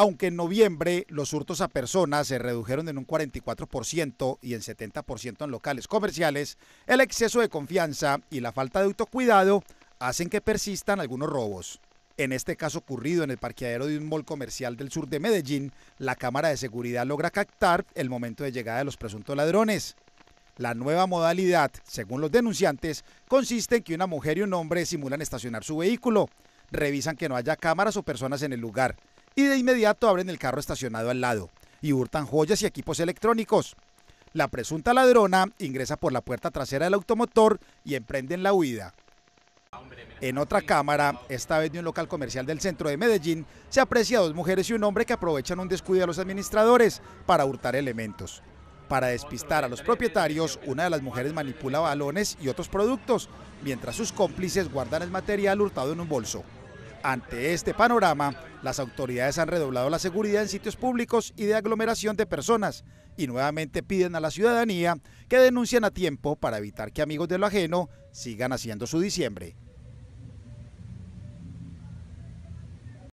aunque en noviembre los hurtos a personas se redujeron en un 44% y en 70% en locales comerciales, el exceso de confianza y la falta de autocuidado hacen que persistan algunos robos. En este caso ocurrido en el parqueadero de un mall comercial del sur de Medellín, la cámara de seguridad logra captar el momento de llegada de los presuntos ladrones. La nueva modalidad, según los denunciantes, consiste en que una mujer y un hombre simulan estacionar su vehículo, revisan que no haya cámaras o personas en el lugar, y de inmediato abren el carro estacionado al lado y hurtan joyas y equipos electrónicos. La presunta ladrona ingresa por la puerta trasera del automotor y emprenden la huida. En otra cámara, esta vez de un local comercial del centro de Medellín, se aprecia a dos mujeres y un hombre que aprovechan un descuido de los administradores para hurtar elementos. Para despistar a los propietarios, una de las mujeres manipula balones y otros productos, mientras sus cómplices guardan el material hurtado en un bolso. Ante este panorama, las autoridades han redoblado la seguridad en sitios públicos y de aglomeración de personas y nuevamente piden a la ciudadanía que denuncien a tiempo para evitar que amigos de lo ajeno sigan haciendo su diciembre.